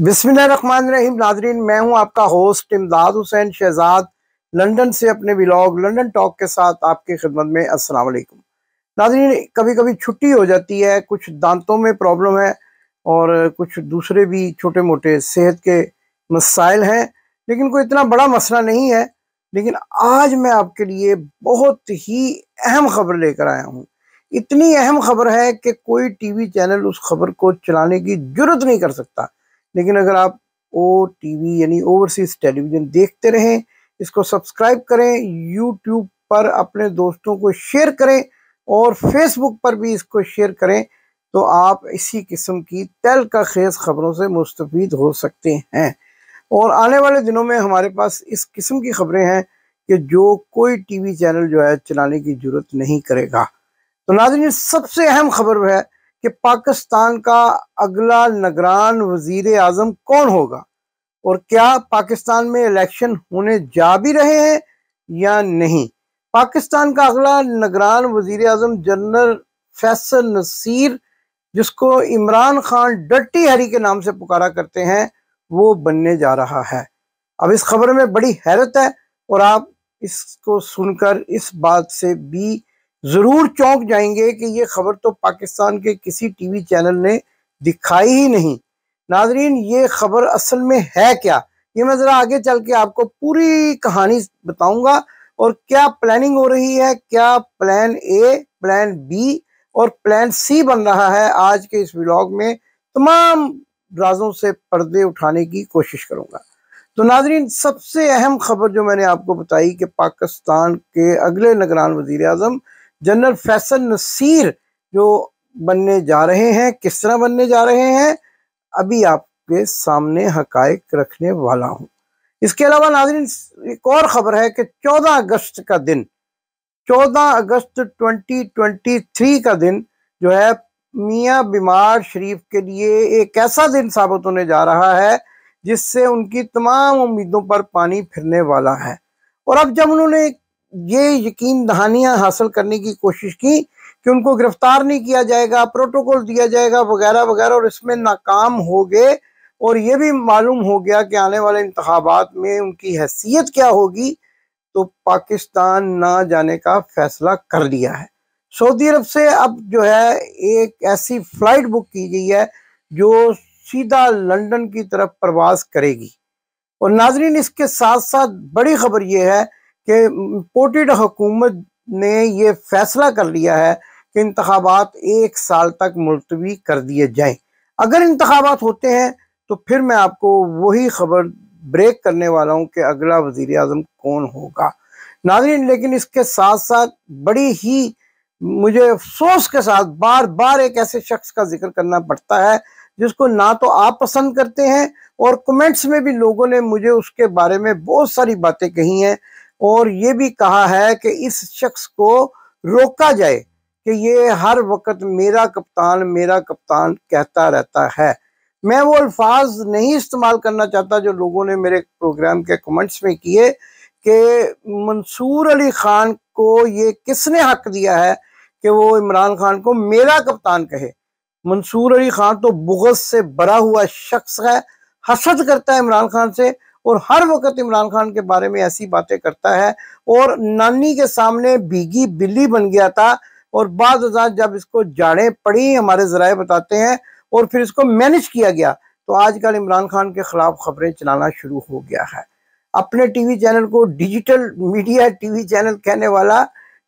रहीम नाजरीन मैं हूं आपका होस्ट इमदाद हुसैन शहजाद लंदन से अपने ब्लॉग लंदन टॉक के साथ आपकी खिदमत में अस्सलाम वालेकुम नाजरीन कभी कभी छुट्टी हो जाती है कुछ दांतों में प्रॉब्लम है और कुछ दूसरे भी छोटे मोटे सेहत के मसाइल हैं लेकिन कोई इतना बड़ा मसला नहीं है लेकिन आज मैं आपके लिए बहुत ही अहम खबर लेकर आया हूँ इतनी अहम खबर है कि कोई टीवी चैनल उस खबर को चलाने की जरूरत नहीं कर सकता लेकिन अगर आप ओ टी यानी ओवरसीज टेलीविज़न देखते रहें इसको सब्सक्राइब करें यूट्यूब पर अपने दोस्तों को शेयर करें और फेसबुक पर भी इसको शेयर करें तो आप इसी किस्म की तेल का खेज खबरों से मुस्तफ़ हो सकते हैं और आने वाले दिनों में हमारे पास इस किस्म की खबरें हैं कि जो कोई टीवी चैनल जो है चलाने की ज़रूरत नहीं करेगा तो नाजिन सबसे अहम खबर है कि पाकिस्तान का अगला नगरान वजीर आजम कौन होगा और क्या पाकिस्तान में इलेक्शन होने जा भी रहे हैं या नहीं पाकिस्तान का अगला नगरान वजीर अजम जनरल फैसल नसीर जिसको इमरान खान डट्टी हरी के नाम से पुकारा करते हैं वो बनने जा रहा है अब इस खबर में बड़ी हैरत है और आप इसको सुनकर इस बात से भी ज़रूर चौंक जाएंगे कि ये खबर तो पाकिस्तान के किसी टीवी चैनल ने दिखाई ही नहीं नाजरीन ये खबर असल में है क्या ये मैं ज़रा आगे चल के आपको पूरी कहानी बताऊंगा और क्या प्लानिंग हो रही है क्या प्लान ए प्लान बी और प्लान सी बन रहा है आज के इस व्लॉग में तमाम राजों से पर्दे उठाने की कोशिश करूंगा तो नाजरीन सबसे अहम खबर जो मैंने आपको बताई कि पाकिस्तान के अगले नगरान वजीर अजम जनरल फैसल नसीर जो बनने जा रहे हैं किस तरह बनने जा रहे हैं अभी आपके सामने हकायक रखने वाला हूँ इसके अलावा नाजरीन एक और खबर है कि 14 अगस्त का दिन 14 अगस्त 2023 का दिन जो है मियाँ बीमार शरीफ के लिए एक ऐसा दिन साबित होने जा रहा है जिससे उनकी तमाम उम्मीदों पर पानी फिरने वाला है और अब जब उन्होंने ये यकीन दहानियां हासिल करने की कोशिश की कि उनको गिरफ्तार नहीं किया जाएगा प्रोटोकॉल दिया जाएगा वगैरह वगैरह और इसमें नाकाम हो गए और ये भी मालूम हो गया कि आने वाले इंतबात में उनकी हैसियत क्या होगी तो पाकिस्तान ना जाने का फैसला कर लिया है सऊदी अरब से अब जो है एक ऐसी फ्लाइट बुक की गई है जो सीधा लंदन की तरफ प्रवास करेगी और नाजरीन इसके साथ साथ बड़ी खबर यह है कि पोर्टेड हुकूमत ने ये फैसला कर लिया है कि इंतबात एक साल तक मुलतवी कर दिए जाए अगर इंतबात होते हैं तो फिर मैं आपको वही खबर ब्रेक करने वाला हूँ कि अगला वजीर अजम कौन होगा नाजरीन लेकिन इसके साथ साथ बड़ी ही मुझे अफसोस के साथ बार बार एक ऐसे शख्स का जिक्र करना पड़ता है जिसको ना तो आप पसंद करते हैं और कमेंट्स में भी लोगों ने मुझे उसके बारे में बहुत सारी बातें कही हैं और ये भी कहा है कि इस शख्स को रोका जाए कि ये हर वक्त मेरा कप्तान मेरा कप्तान कहता रहता है मैं वो अल्फाज नहीं इस्तेमाल करना चाहता जो लोगों ने मेरे प्रोग्राम के कमेंट्स में किए कि मंसूर अली खान को ये किसने हक दिया है कि वो इमरान खान को मेरा कप्तान कहे मंसूर अली खान तो बुगज से भरा हुआ शख्स है हसद करता है इमरान खान से और हर वक्त इमरान खान के बारे में ऐसी बातें करता है और नानी के सामने भीगी बिल्ली बन गया था और बाद जब इसको जाड़े पड़ी हमारे जराये बताते हैं और फिर इसको मैनेज किया गया तो आजकल इमरान खान के खिलाफ खबरें चलाना शुरू हो गया है अपने टीवी चैनल को डिजिटल मीडिया टीवी चैनल कहने वाला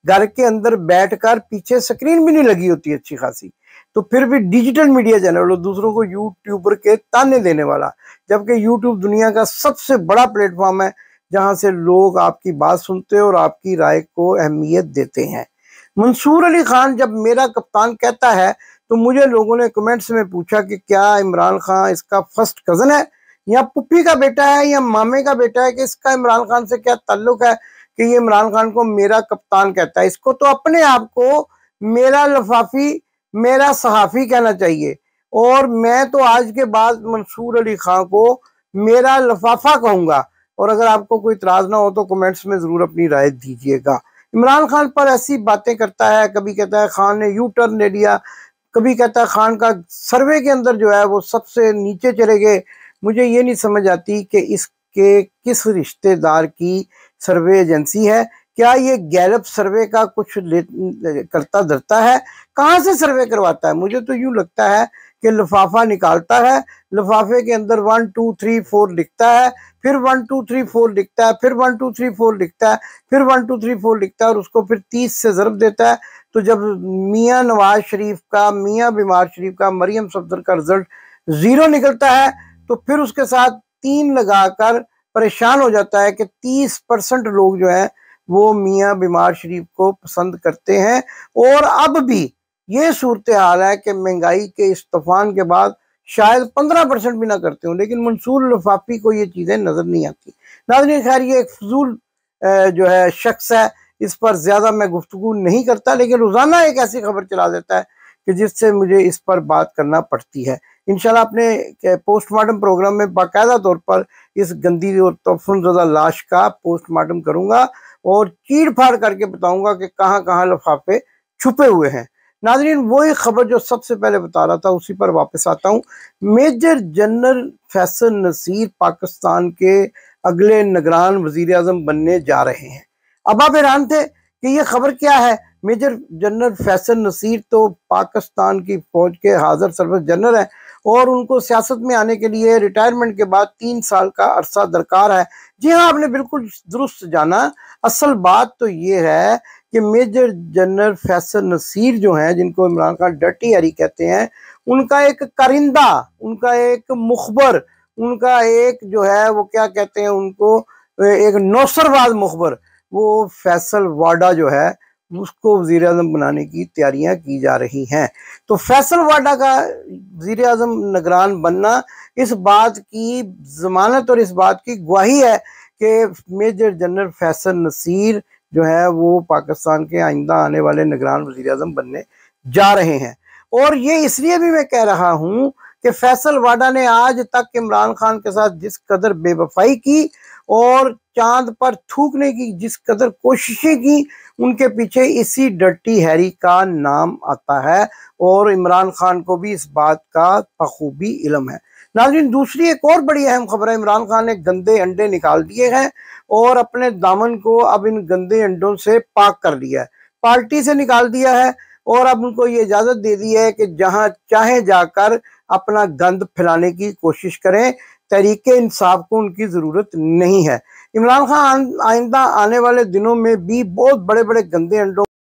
घर के अंदर बैठकर पीछे स्क्रीन भी नहीं लगी होती अच्छी खासी तो फिर भी डिजिटल मीडिया चैनल और दूसरों को यूट्यूबर के ताने देने वाला जबकि यूट्यूब दुनिया का सबसे बड़ा प्लेटफॉर्म है जहां से लोग आपकी बात सुनते हैं और आपकी राय को अहमियत देते हैं मंसूर अली खान जब मेरा कप्तान कहता है तो मुझे लोगों ने कमेंट्स में पूछा कि क्या इमरान खान इसका फर्स्ट कज़न है या पुप्पी का बेटा है या मामे का बेटा है कि इसका इमरान खान से क्या ताल्लुक है कि ये इमरान खान को मेरा कप्तान कहता है इसको तो अपने आप को मेरा लफाफी मेरा सहाफ़ी कहना चाहिए और मैं तो आज के बाद मंसूर अली खां को मेरा लफाफा कहूंगा और अगर आपको कोई इतराज़ ना हो तो कमेंट्स में ज़रूर अपनी राय दीजिएगा इमरान खान पर ऐसी बातें करता है कभी कहता है खान ने यू टर्न ले लिया कभी कहता है खान का सर्वे के अंदर जो है वो सबसे नीचे चले गए मुझे ये नहीं समझ आती कि इसके किस रिश्तेदार की सर्वे एजेंसी है क्या ये गैलप सर्वे का कुछ करता धरता है कहाँ से सर्वे करवाता है मुझे तो यूं लगता है कि लिफाफा निकालता है लिफाफे के अंदर वन टू थ्री फोर लिखता है फिर वन टू थ्री फोर लिखता है फिर वन टू थ्री फोर लिखता है फिर वन टू थ्री फोर लिखता है और उसको फिर तीस से ज़रब देता है तो जब मियाँ नवाज शरीफ का मियाँ बीमार शरीफ का मरियम सफदर का रिजल्ट ज़ीरो निकलता है तो फिर उसके साथ तीन लगाकर परेशान हो जाता है कि तीस परसेंट लोग जो हैं वो मियाँ बीमार शरीफ को पसंद करते हैं और अब भी ये सूरत हाल है कि महंगाई के इस तूफान के बाद शायद पंद्रह परसेंट भी ना करते हूँ लेकिन मंसूर लफाफी को ये चीज़ें नज़र नहीं आती नाजन खैर ये एक फजूल जो है शख्स है इस पर ज़्यादा मैं गुफ्तु नहीं करता लेकिन रोज़ाना एक ऐसी खबर चला देता है कि जिससे मुझे इस पर बात करना पड़ती है इनशाला अपने पोस्टमार्टम प्रोग्राम में बाकायदा तौर पर इस गंदी और तफरजदा लाश का पोस्टमार्टम करूँगा और चीर फाड़ करके बताऊंगा कि कहाँ कहाँ लफाफे छुपे हुए हैं नाजरीन वही खबर जो सबसे पहले बता रहा था उसी पर वापस आता हूँ मेजर जनरल फैसल नसीर पाकिस्तान के अगले निगरान वजीर अजम बनने जा रहे हैं अब आप हैरान थे कि ये खबर क्या है मेजर जनरल फैसल नसीर तो पाकिस्तान की फौज के हाजिर सर्विस जनरल हैं और उनको सियासत में आने के लिए रिटायरमेंट के बाद तीन साल का अरसा दरकार है जी हाँ आपने बिल्कुल दुरुस्त जाना असल बात तो ये है कि मेजर जनरल फैसल नसीर जो हैं जिनको इमरान खान डटी हरी कहते हैं उनका एक करिंदा उनका एक मुखबर उनका एक जो है वो क्या कहते हैं उनको एक नौसरबाज मुखबर वो फैसल वाडा जो है उसको वज़ी अजम बनाने की तैयारियां की जा रही हैं तो फैसल वाडा का वजीर अजम नगरान बनना इस बात की जमानत और इस बात की गवाही है कि मेजर जनरल फैसल नसीर जो है वो पाकिस्तान के आइंदा आने वाले निगरान वजी अजम बनने जा रहे हैं और ये इसलिए भी मैं कह रहा हूँ कि फैसल वाडा ने आज तक इमरान खान के साथ जिस कदर बेवफाई की और चांद पर थूकने की जिस कदर कोशिशें की उनके पीछे इसी डर्टी हैरी का नाम आता है और इमरान खान को भी इस बात का बखूबी इलम है नाजिन दूसरी एक और बड़ी अहम खबर है इमरान खान ने गंदे अंडे निकाल दिए हैं और अपने दामन को अब इन गंदे अंडों से पाक कर दिया है पार्टी से निकाल दिया है और अब उनको ये इजाज़त दे दी है कि जहां चाहे जाकर अपना गंद फैलाने की कोशिश करें तहरीक इंसाफ को उनकी ज़रूरत नहीं है इमरान खान आइंदा आने वाले दिनों में भी बहुत बड़े बड़े गंदे अंडों